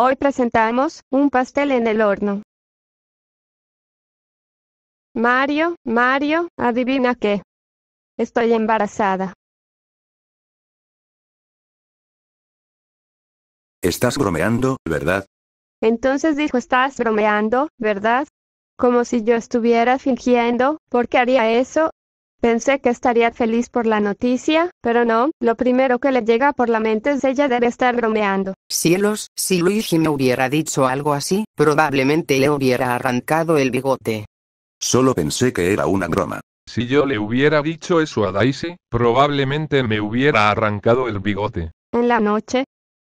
Hoy presentamos un pastel en el horno. Mario, Mario, adivina qué. Estoy embarazada. Estás bromeando, ¿verdad? Entonces dijo, estás bromeando, ¿verdad? Como si yo estuviera fingiendo, ¿por qué haría eso? Pensé que estaría feliz por la noticia, pero no, lo primero que le llega por la mente es ella debe estar bromeando. Cielos, si Luigi me hubiera dicho algo así, probablemente le hubiera arrancado el bigote. Solo pensé que era una broma. Si yo le hubiera dicho eso a Daisy, probablemente me hubiera arrancado el bigote. En la noche.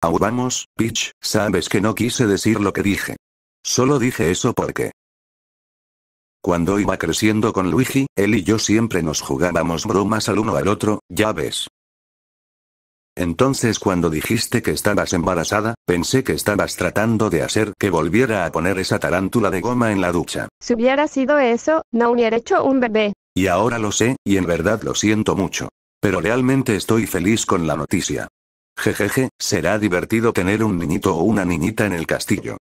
Aún vamos, Peach, sabes que no quise decir lo que dije. Solo dije eso porque. Cuando iba creciendo con Luigi, él y yo siempre nos jugábamos bromas al uno al otro, ya ves. Entonces cuando dijiste que estabas embarazada, pensé que estabas tratando de hacer que volviera a poner esa tarántula de goma en la ducha. Si hubiera sido eso, no hubiera hecho un bebé. Y ahora lo sé, y en verdad lo siento mucho. Pero realmente estoy feliz con la noticia. Jejeje, será divertido tener un niñito o una niñita en el castillo.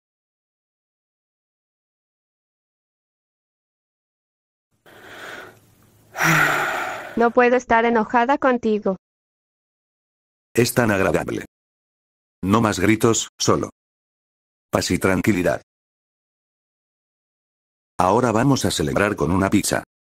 No puedo estar enojada contigo. Es tan agradable. No más gritos, solo. Paz y tranquilidad. Ahora vamos a celebrar con una pizza.